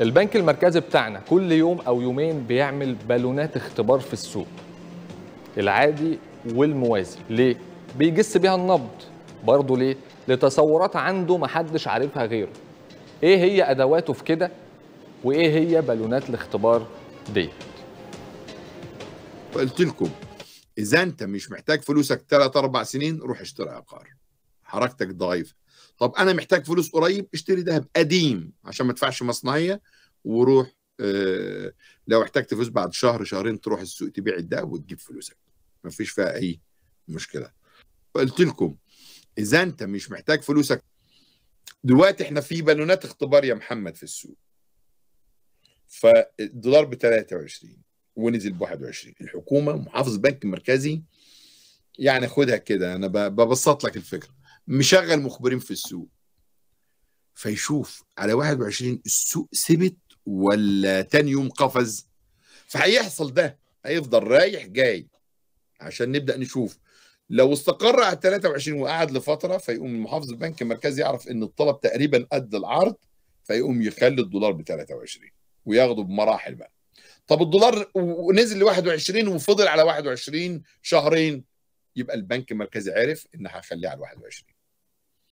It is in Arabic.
البنك المركزي بتاعنا كل يوم او يومين بيعمل بالونات اختبار في السوق العادي والموازي ليه بيجس بيها النبض برضه ليه لتصورات عنده محدش عارفها غيره ايه هي ادواته في كده وايه هي بالونات الاختبار دي قلت لكم اذا انت مش محتاج فلوسك 3 4 سنين روح اشتري عقار حركتك ضعيفه طب انا محتاج فلوس قريب اشتري ذهب قديم عشان ما ادفعش مصنعيه وروح اه لو احتجت فلوس بعد شهر شهرين تروح السوق تبيع الذهب وتجيب فلوسك ما فيش فيها اي مشكله قلت لكم اذا انت مش محتاج فلوسك دلوقتي احنا في بالونات اختبار يا محمد في السوق فالدولار ب 23 ونزل ب 21 الحكومه محافظ البنك المركزي يعني خدها كده انا ببسط لك الفكره مشغل مخبرين في السوق فيشوف على 21 السوق ثبت ولا تاني يوم قفز فهيحصل ده هيفضل رايح جاي عشان نبدا نشوف لو استقر على 23 وقعد لفتره فيقوم المحافظ البنك المركزي يعرف ان الطلب تقريبا قد العرض فيقوم يخلي الدولار ب 23 وياخده بمراحل بقى طب الدولار ونزل ل 21 وفضل على 21 شهرين يبقى البنك المركزي عرف ان هخليه على 21